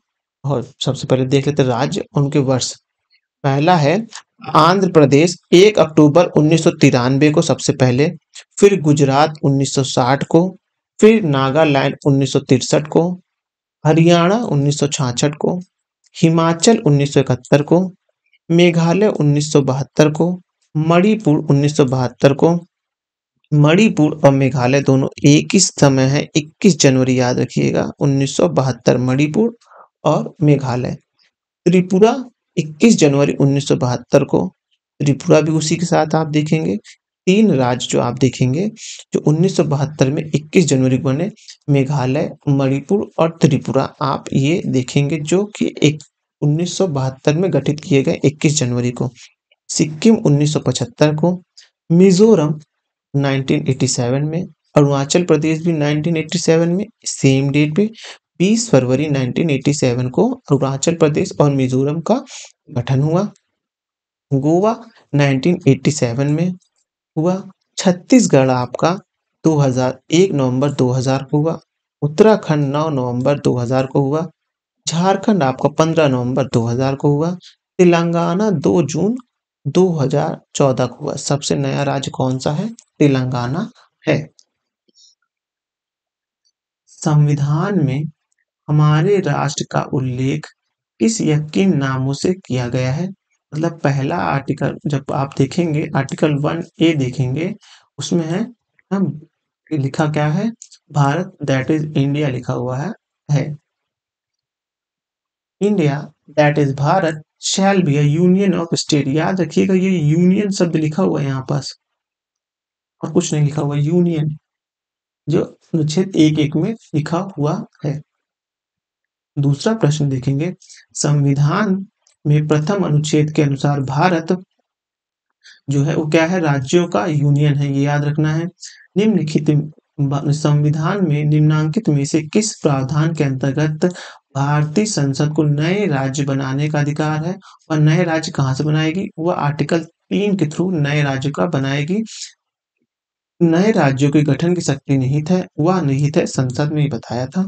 और सबसे पहले देख लेते राज्य उनके वर्ष पहला है आंध्र प्रदेश 1 अक्टूबर उन्नीस को सबसे पहले फिर गुजरात 1960 को फिर नागालैंड उन्नीस को हरियाणा उन्नीस को हिमाचल उन्नीस को मेघालय उन्नीस को मणिपुर उन्नीस को मणिपुर और मेघालय दोनों एक ही समय है 21 जनवरी याद रखिएगा उन्नीस मणिपुर और मेघालय त्रिपुरा 21 जनवरी उन्नीस को त्रिपुरा भी उसी के साथ आप देखेंगे तीन राज्य जो आप देखेंगे जो 1972 में 21 जनवरी को बने मेघालय मणिपुर और त्रिपुरा आप ये देखेंगे जो कि एक 1972 में गठित किए गए 21 जनवरी को सिक्किम 1975 को मिजोरम 1987 में अरुणाचल प्रदेश भी 1987 में सेम डेट पे बीस फरवरी 1987 को अरुणाचल प्रदेश और मिजोरम का गठन हुआ गोवा 1987 में हुआ छत्तीसगढ़ आपका 2001 नवंबर 2000 को हुआ उत्तराखंड 9 नवंबर 2000 को हुआ झारखंड आपका 15 नवंबर 2000 को हुआ तेलंगाना 2 जून 2014 को हुआ सबसे नया राज्य कौन सा है तेलंगाना है संविधान में हमारे राष्ट्र का उल्लेख इस यकीन नामों से किया गया है मतलब पहला आर्टिकल जब आप देखेंगे आर्टिकल वन ए देखेंगे उसमें है हम लिखा क्या है भारत दैट इज इंडिया लिखा हुआ है, है। India that is Bharat shall be union of state याद रखिएगा ये यूनियन शब्द लिखा हुआ है यहाँ पास और कुछ नहीं लिखा हुआ यूनियन जो अनुच्छेद एक एक में लिखा हुआ है दूसरा प्रश्न देखेंगे संविधान में प्रथम अनुच्छेद के अनुसार भारत जो है वो क्या है राज्यों का यूनियन है ये याद रखना है निम्नलिखित संविधान में निम्नांकित में से किस प्रावधान के अंतर्गत भारतीय संसद को नए राज्य बनाने का अधिकार है और नए राज्य कहाँ से बनाएगी वह आर्टिकल तीन के थ्रू नए राज्यों का बनाएगी नए राज्यों के गठन की शक्ति नहीं थे वह नहीं थे संसद में बताया था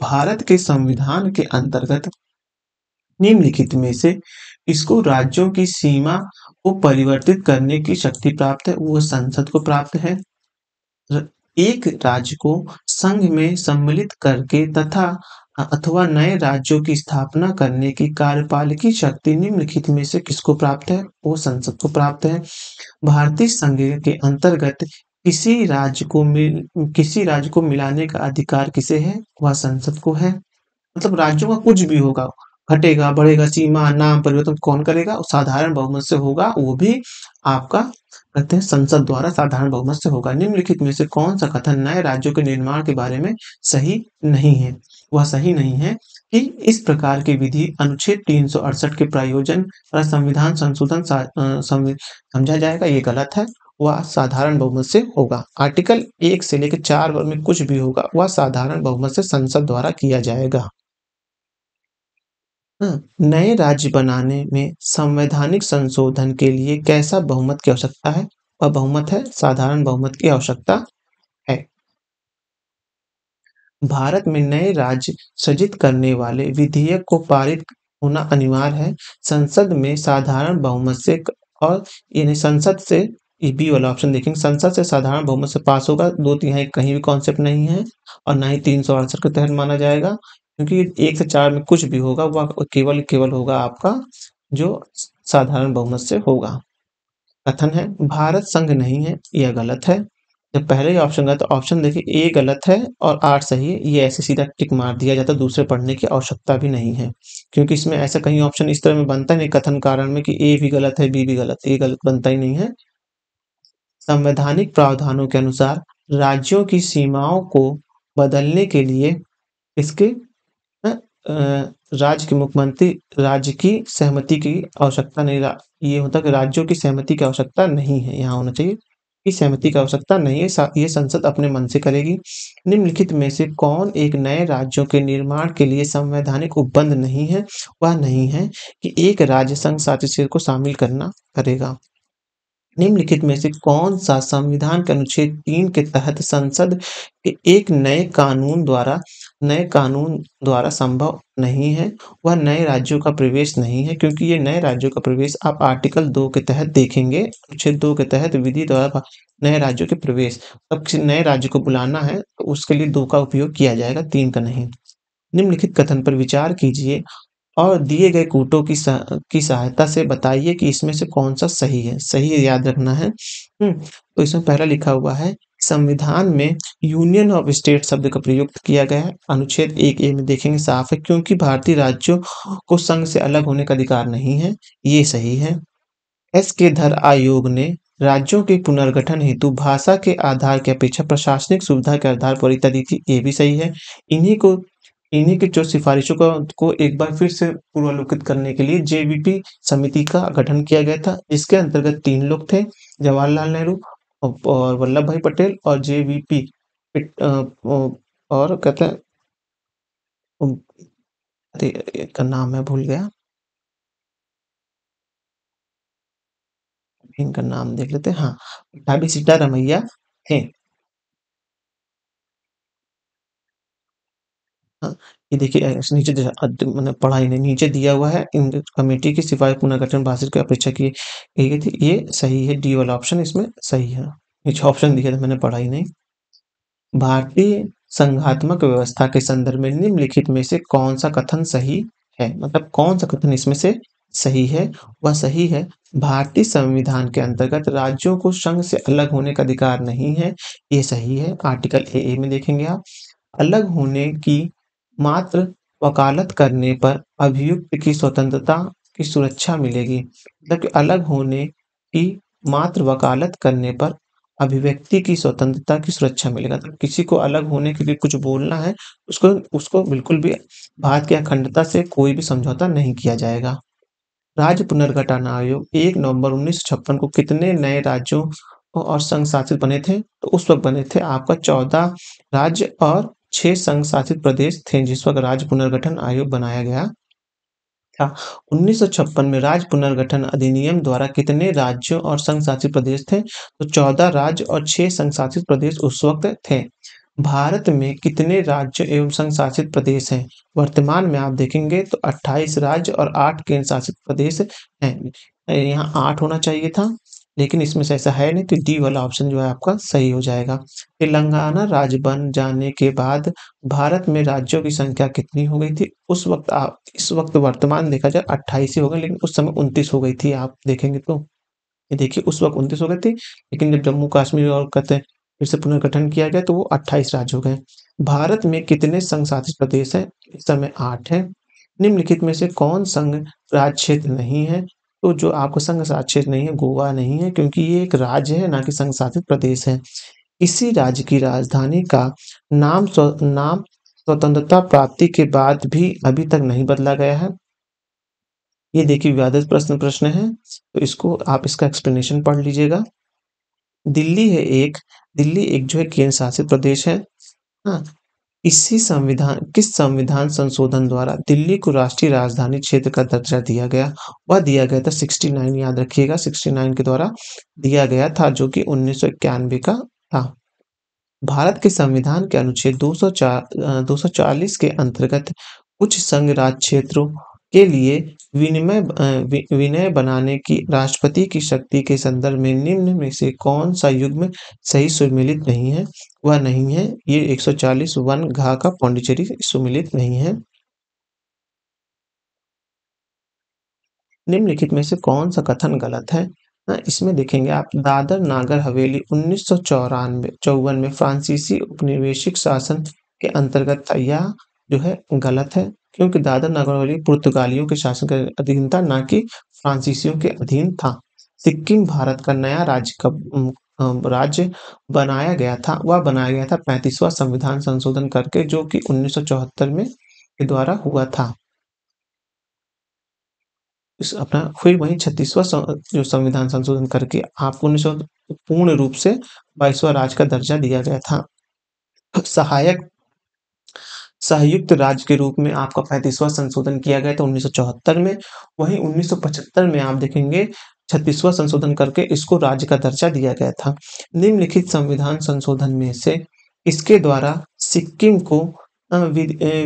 भारत के संविधान के अंतर्गत निम्नलिखित में से इसको राज्यों की सीमा को परिवर्तित करने की शक्ति प्राप्त है वो संसद को प्राप्त है एक राज्य को संघ में सम्मिलित करके तथा अथवा नए राज्यों की स्थापना करने की कार्यपालिकी शक्ति निम्नलिखित में से किसको प्राप्त है वो संसद को प्राप्त है भारतीय संघ के अंतर्गत किसी राज्य को मिल किसी राज्य को मिलाने का अधिकार किसे है वह संसद को है मतलब राज्यों का कुछ भी होगा घटेगा बढ़ेगा सीमा नाम परिवर्तन कौन करेगा साधारण बहुमत से होगा वो भी आपका कहते हैं संसद द्वारा साधारण बहुमत से होगा निम्नलिखित में से कौन सा कथन नए राज्यों के निर्माण के बारे में सही नहीं है वह सही नहीं है कि इस प्रकार की विधि अनुच्छेद तीन के प्रायोजन और संविधान संशोधन समझा जाएगा ये गलत है वह साधारण बहुमत से होगा आर्टिकल एक से लेकर चार वर्ग में कुछ भी होगा वह साधारण बहुमत से संसद द्वारा किया जाएगा हम्म, नए राज्य बनाने में संवैधानिक संशोधन के लिए कैसा बहुमत की आवश्यकता है वह बहुमत है साधारण बहुमत की आवश्यकता है भारत में नए राज्य सृजित करने वाले विधेयक को पारित होना अनिवार्य है संसद में साधारण बहुमत से और यानी संसद से बी वाला ऑप्शन देखेंगे संसद से साधारण बहुमत से पास होगा दो तिहाई कहीं भी कॉन्सेप्ट नहीं है और ना ही तीन सौ आंसर के तहत माना जाएगा क्योंकि एक से चार में कुछ भी होगा वह केवल केवल होगा आपका जो साधारण बहुमत से होगा कथन है भारत संघ नहीं है यह गलत है जब पहले ही ऑप्शन गलत ऑप्शन देखिए ए गलत है और आठ सही है ये ऐसे सीधा टिक मार दिया जाता दूसरे पढ़ने की आवश्यकता भी नहीं है क्योंकि इसमें ऐसा कहीं ऑप्शन इस तरह में बनता नहीं कथन कारण में कि ए भी गलत है बी भी गलत ए गलत बनता ही नहीं है संवैधानिक प्रावधानों के अनुसार राज्यों की सीमाओं को बदलने के लिए इसके राज्य के मुख्यमंत्री राज्य की सहमति की आवश्यकता नहीं ये होता कि राज्यों की सहमति की आवश्यकता नहीं है यहाँ होना चाहिए की सहमति की आवश्यकता नहीं है ये संसद अपने मन से करेगी निम्नलिखित में से कौन एक नए राज्यों के निर्माण के लिए संवैधानिक उपबंध नहीं है वह नहीं है कि एक राज्य संघ शासित को शामिल करना करेगा निम्नलिखित में से कौन सा संविधान के अनुच्छेद तीन के तहत संसद के एक नए कानून द्वारा नए कानून द्वारा संभव नहीं है वह नए राज्यों का प्रवेश नहीं है क्योंकि ये नए राज्यों का प्रवेश आप आर्टिकल दो के तहत देखेंगे अनुच्छेद दो के तहत विधि द्वारा नए राज्यों के प्रवेश अब किसी नए राज्य को बुलाना है तो उसके लिए दो का उपयोग किया जाएगा तीन का नहीं निम्नलिखित कथन पर विचार कीजिए और दिए गए कूटों की सह, की सहायता से बताइए कि इसमें से कौन सा सही है सही याद रखना है हम्म, तो इसमें पहला लिखा हुआ है संविधान में यूनियन ऑफ स्टेट शब्द का प्रयुक्त किया गया है अनुच्छेद एक ए में देखेंगे साफ है क्योंकि भारतीय राज्यों को संघ से अलग होने का अधिकार नहीं है ये सही है एस के धर आयोग ने राज्यों के पुनर्गठन हेतु भाषा के आधार के अपेक्षा प्रशासनिक सुविधा के आधार पर परिता दी थी ये भी सही है इन्हीं को इन्हीं की जो सिफारिशों का को एक बार फिर से पूर्वालोकित करने के लिए जेवीपी समिति का गठन किया गया था जिसके अंतर्गत तीन लोग थे जवाहरलाल नेहरू और वल्लभ भाई पटेल और जेवीपी और कहते हैं अरे का नाम है भूल गया इनका नाम देख लेते हैं हाँ सीता रमैया हैं ये देखिए नीचे मतलब पढ़ाई ने नीचे दिया हुआ है इन कमेटी की सिवाय पुनर्गठन भाषण की अपेक्षा की गई थी ये सही है डी वाला ऑप्शन इसमें सही है नीचे ऑप्शन दिया था मैंने पढ़ाई नहीं भारतीय संघात्मक व्यवस्था के संदर्भ में निम्नलिखित में से कौन सा कथन सही है मतलब कौन सा कथन इसमें से सही है वह सही है भारतीय संविधान के अंतर्गत राज्यों को संघ से अलग होने का अधिकार नहीं है ये सही है आर्टिकल ए ए में देखेंगे आप अलग होने की मात्र वकालत करने पर अभियुक्त की स्वतंत्रता की सुरक्षा मिलेगी जबकि अलग होने की मात्र वकालत करने पर अभिव्यक्ति की स्वतंत्रता की सुरक्षा मिलेगा तो किसी को अलग होने के लिए कुछ बोलना है उसको उसको बिल्कुल भी भारत की अखंडता से कोई भी समझौता नहीं किया जाएगा राज्य पुनर्गठन आयोग एक नवंबर उन्नीस को कितने नए राज्यों और संघ शासित बने थे तो उस वक्त बने थे आपका चौदह राज्य और छह संघ शासित प्रदेश थे जिस वक्त राज्य पुनर्गठन आयोग बनाया गया था उन्नीस में राज्य पुनर्गठन अधिनियम द्वारा कितने राज्यों और संघ शासित प्रदेश थे तो चौदह राज्य और छह संघ शासित प्रदेश उस वक्त थे भारत में कितने राज्य एवं संघ शासित प्रदेश हैं वर्तमान में आप देखेंगे तो 28 राज्य और 8 केंद्र शासित प्रदेश हैं यहाँ 8 होना चाहिए था लेकिन इसमें से ऐसा है नहीं तो डी वाला ऑप्शन जो है आपका सही हो जाएगा तेलंगाना राज्य बन जाने के बाद भारत में राज्यों की संख्या कितनी हो गई थी उस वक्त आप इस वक्त वर्तमान देखा जाए अट्ठाईस ही हो गए लेकिन उस समय उनतीस हो गई थी आप देखेंगे तो ये देखिए उस वक्त उनतीस हो गई थी लेकिन जब जम्मू कश्मीर और कहते हैं फिर से पुनर्गठन किया गया तो वो अट्ठाईस राज्य हो गए भारत में कितने संघ शासित प्रदेश है इस समय आठ है निम्नलिखित में से कौन संघ राज्य क्षेत्र नहीं है तो जो आपको संघ शासित नहीं है गोवा नहीं है क्योंकि ये एक राज्य है ना कि संघ शासित प्रदेश है इसी राज्य की राजधानी का नाम स्व, नाम स्वतंत्रता प्राप्ति के बाद भी अभी तक नहीं बदला गया है ये देखिए विवादित प्रश्न प्रश्न है तो इसको आप इसका एक्सप्लेनेशन पढ़ लीजिएगा दिल्ली है एक दिल्ली एक जो है केंद्र शासित प्रदेश है हाँ इसी संविधान किस संविधान संशोधन द्वारा दिल्ली को राष्ट्रीय राजधानी क्षेत्र का दर्जा दिया गया वह दिया गया था 69 याद रखिएगा 69 के द्वारा दिया गया था जो कि उन्नीस का था भारत के संविधान के अनुच्छेद 204 240 के अंतर्गत कुछ संघ राज्य क्षेत्रों के लिए विनिमय विनय बनाने की राष्ट्रपति की शक्ति के संदर्भ में निम्न में से कौन सा युग्म सही सुमिलित नहीं है वह नहीं है ये 140 वन घा का पौंडिचेरी सुमिलित नहीं है निम्नलिखित में से कौन सा कथन गलत है ना हाँ, इसमें देखेंगे आप दादर नागर हवेली उन्नीस सौ चौवन में फ्रांसीसी उपनिवेशिक शासन के अंतर्गत था यह जो है गलत है क्योंकि दादर नगर हवेली पुर्तगालियों के शासन के अधीन था ना कि फ्रांसीसियों के अधीन था सिक्किम भारत का नया राज्य कब राज्य बनाया गया था वह बनाया गया था पैंतीसवा संविधान संशोधन करके जो कि 1974 में के द्वारा हुआ था इस अपना फिर वही छत्तीसवा जो संविधान संशोधन करके आपको उन्नीस पूर्ण रूप से बाईसवा राज्य का दर्जा दिया गया था सहायक संयुक्त राज्य के रूप में आपका पैंतीसवां संशोधन किया गया था उन्नीस में वही उन्नीस में आप देखेंगे छत्तीसवां संशोधन करके इसको राज्य का दर्जा दिया गया था निम्नलिखित संविधान संशोधन में से इसके द्वारा सिक्किम को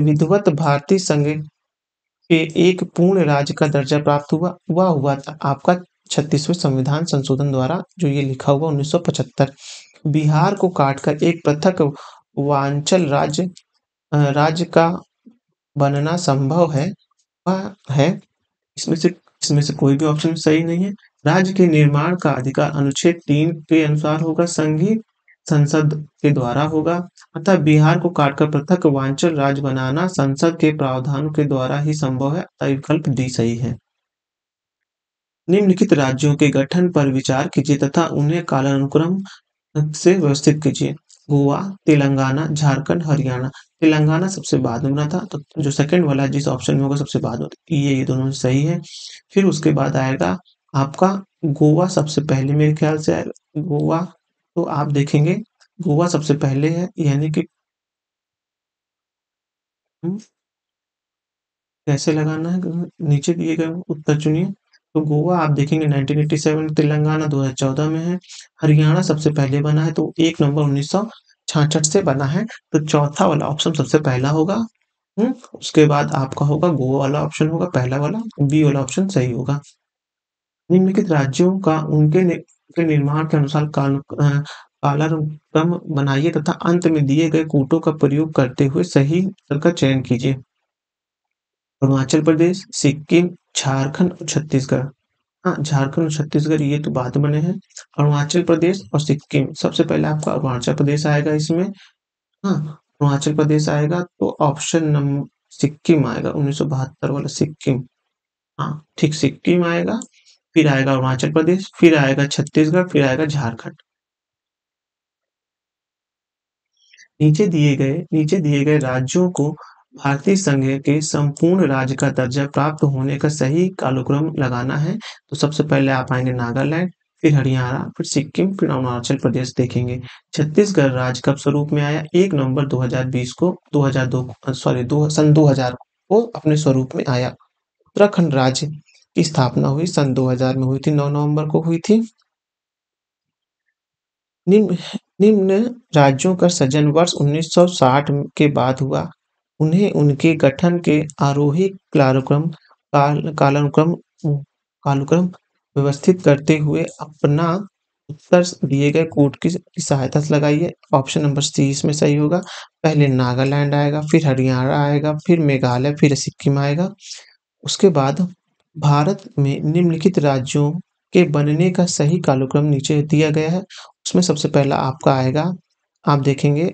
विधवत भारतीय संघ के एक पूर्ण राज्य का दर्जा प्राप्त हुआ हुआ हुआ था आपका छत्तीसवें संविधान संशोधन द्वारा जो ये लिखा हुआ 1975 बिहार को काटकर एक पृथक वांचल राज्य राज्य का बनना संभव है वह है। इसमें से इसमें से कोई भी ऑप्शन सही नहीं है। राज्य के निर्माण का अधिकार अनुच्छेद तीन के अनुसार होगा संघीय संसद के द्वारा होगा अतः बिहार को काटकर पृथक वांचल राज्य बनाना संसद के प्रावधानों के द्वारा ही संभव है अतः विकल्प डी सही है। निम्नलिखित राज्यों के गठन पर विचार कीजिए तथा उन्हें कालानुक्रम से व्यवस्थित कीजिए। गोवा तेलंगाना झारखंड हरियाणा तेलंगाना सबसे बाद में बना था तो जो सेकंड वाला जिस ऑप्शन में होगा सबसे बाद में ये ये दोनों सही है फिर उसके बाद आएगा आपका गोवा सबसे पहले मेरे ख्याल से आएगा गोवा तो आप देखेंगे गोवा सबसे पहले है यानी कि हम्म, कैसे लगाना है नीचे दिए गए उत्तर चुनिए तो गोवा आप देखेंगे 1987 तेलंगाना 2014 में है हरियाणा सबसे पहले बना है तो एक नंबर उन्नीस से बना है तो चौथा वाला ऑप्शन सबसे पहला होगा हुँ? हम्म, उसके बाद आपका होगा गोवा वाला ऑप्शन होगा पहला वाला बी वाला ऑप्शन सही होगा निम्नलिखित राज्यों का उनके नि, के निर्माण के अनुसार काल, कालानुक्रम बनाइए तथा अंत में दिए गए कूटों का प्रयोग करते हुए सही का चयन कीजिए अरुणाचल प्रदेश सिक्किम झारखंड और छत्तीसगढ़ हाँ झारखंड और छत्तीसगढ़ ये तो बाद बने हैं अरुणाचल प्रदेश और सिक्किम सबसे पहले आपका अरुणाचल प्रदेश आएगा इसमें हाँ अरुणाचल प्रदेश आएगा तो ऑप्शन नंबर सिक्किम आएगा उन्नीस वाला सिक्किम हाँ ठीक सिक्किम आएगा फिर आएगा अरुणाचल प्रदेश फिर आएगा छत्तीसगढ़ फिर आएगा झारखंड नीचे दिए गए नीचे दिए गए राज्यों को भारतीय संघ के संपूर्ण राज्य का दर्जा प्राप्त होने का सही कालुक्रम लगाना है तो सबसे पहले आप आएंगे नागालैंड फिर हरियाणा फिर सिक्किम फिर अरुणाचल प्रदेश देखेंगे छत्तीसगढ़ राज्य कब स्वरूप में आया एक नवंबर 2020 को 2002 सॉरी दो सन 2000 को अपने स्वरूप में आया उत्तराखंड राज्य की स्थापना हुई सन 2000 में हुई थी 9 नवंबर को हुई थी निम्न निम्न राज्यों का सजन वर्ष 1960 के बाद हुआ उन्हें उनके गठन के आरोही कालक्रम कालानुक्रम कालुक्रम व्यवस्थित करते हुए अपना उत्तर दिए गए कोड की सहायता से लगाइए ऑप्शन नंबर सी इसमें सही होगा पहले नागालैंड आएगा फिर हरियाणा आएगा फिर मेघालय फिर सिक्किम आएगा उसके बाद भारत में निम्नलिखित राज्यों के बनने का सही कालुक्रम नीचे दिया गया है उसमें सबसे पहला आपका आएगा आप देखेंगे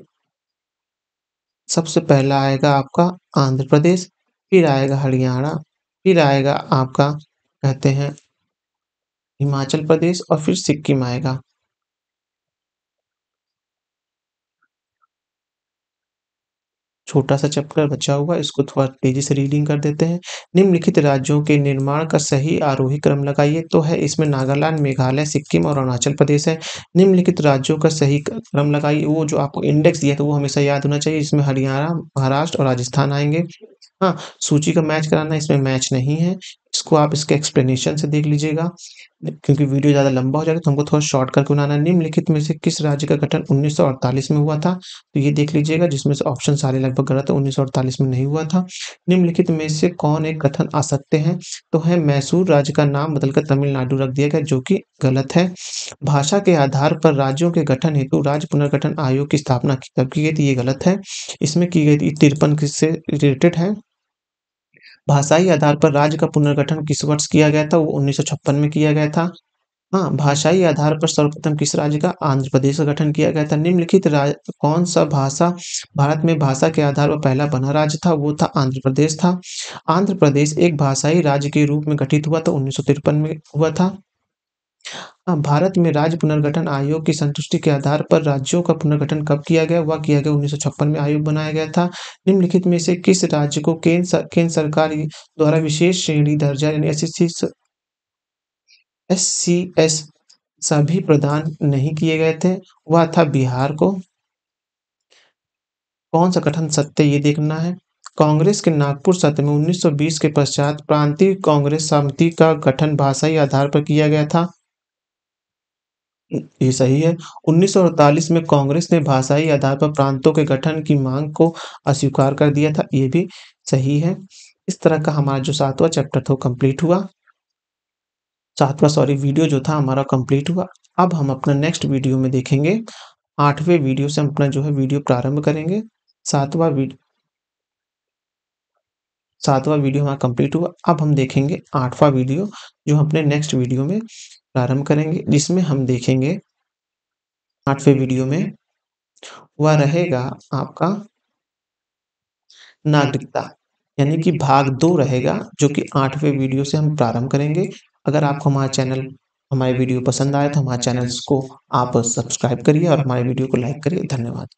सबसे पहला आएगा आपका आंध्र प्रदेश फिर आएगा हरियाणा फिर आएगा आपका कहते हैं हिमाचल प्रदेश और फिर सिक्किम आएगा छोटा सा चैप्टर बचा हुआ इसको थोड़ा तेजी से रीडिंग कर देते हैं निम्नलिखित राज्यों के निर्माण का सही आरोही क्रम लगाइए तो है इसमें नागालैंड मेघालय सिक्किम और अरुणाचल प्रदेश है निम्नलिखित राज्यों का सही क्रम लगाइए वो जो आपको इंडेक्स दिया था तो वो हमेशा याद होना चाहिए इसमें हरियाणा महाराष्ट्र और राजस्थान आएंगे हाँ सूची का मैच कराना इसमें मैच नहीं है इसको आप इसके एक्सप्लेनेशन से देख लीजिएगा क्योंकि वीडियो ज़्यादा लंबा हो जाएगा तो हमको थोड़ा शॉर्ट करके बनाना निम्नलिखित में से किस राज्य का गठन 1948 में हुआ था तो ये देख लीजिएगा जिसमें से ऑप्शन सारे लगभग गलत है 1948 में नहीं हुआ था निम्नलिखित में से कौन एक कथन आ सकते हैं तो है मैसूर राज्य का नाम बदलकर तमिलनाडु रख दिया गया जो कि गलत है भाषा के आधार पर राज्यों के गठन हेतु राज्य पुनर्गठन आयोग की स्थापना की गई थी ये गलत है इसमें की गई थी तिरपन से रिलेटेड है भाषाई आधार पर राज्य का पुनर्गठन किस वर्ष किया गया था वो उन्नीस में किया गया था हाँ भाषाई आधार पर सर्वप्रथम किस राज्य का आंध्र प्रदेश का गठन किया गया था निम्नलिखित राज्य कौन सा भाषा भारत में भाषा के आधार पर पहला बना राज्य था वो था आंध्र प्रदेश था आंध्र प्रदेश एक भाषाई राज्य के रूप में गठित हुआ था उन्नीस में हुआ था भारत में राज्य पुनर्गठन आयोग की संतुष्टि के आधार पर राज्यों का पुनर्गठन कब किया गया वह किया गया उन्नीस में आयोग बनाया गया था निम्नलिखित में से किस राज्य को केंद्र केंद्र सरकार द्वारा विशेष श्रेणी दर्जा यानी एस एस सी एस सभी प्रदान नहीं किए गए थे वह था बिहार को कौन सा गठन सत्य ये देखना है कांग्रेस के नागपुर सत्र में 1920 के पश्चात प्रांतीय कांग्रेस समिति का गठन भाषाई आधार पर किया गया था ये सही है 1948 में कांग्रेस ने भाषाई आधार पर प्रांतों के गठन की मांग को अस्वीकार कर दिया था ये भी सही है इस तरह का हमारा जो सातवां चैप्टर था कंप्लीट हुआ सातवां सॉरी वीडियो जो था हमारा कंप्लीट हुआ अब हम अपना नेक्स्ट वीडियो में देखेंगे आठवें वीडियो से हम अपना जो है वीडियो प्रारंभ करेंगे सातवां सातवां वीडियो हमारा कंप्लीट हुआ अब हम देखेंगे आठवां वीडियो जो हम अपने नेक्स्ट वीडियो में प्रारंभ करेंगे जिसमें हम देखेंगे आठवें वीडियो में वह रहेगा आपका नागरिकता यानी कि भाग दो रहेगा जो कि आठवें वीडियो से हम प्रारंभ करेंगे अगर आपको हमारा चैनल हमारे वीडियो पसंद आए तो हमारे चैनल को आप सब्सक्राइब करिए और हमारे वीडियो को लाइक करिए धन्यवाद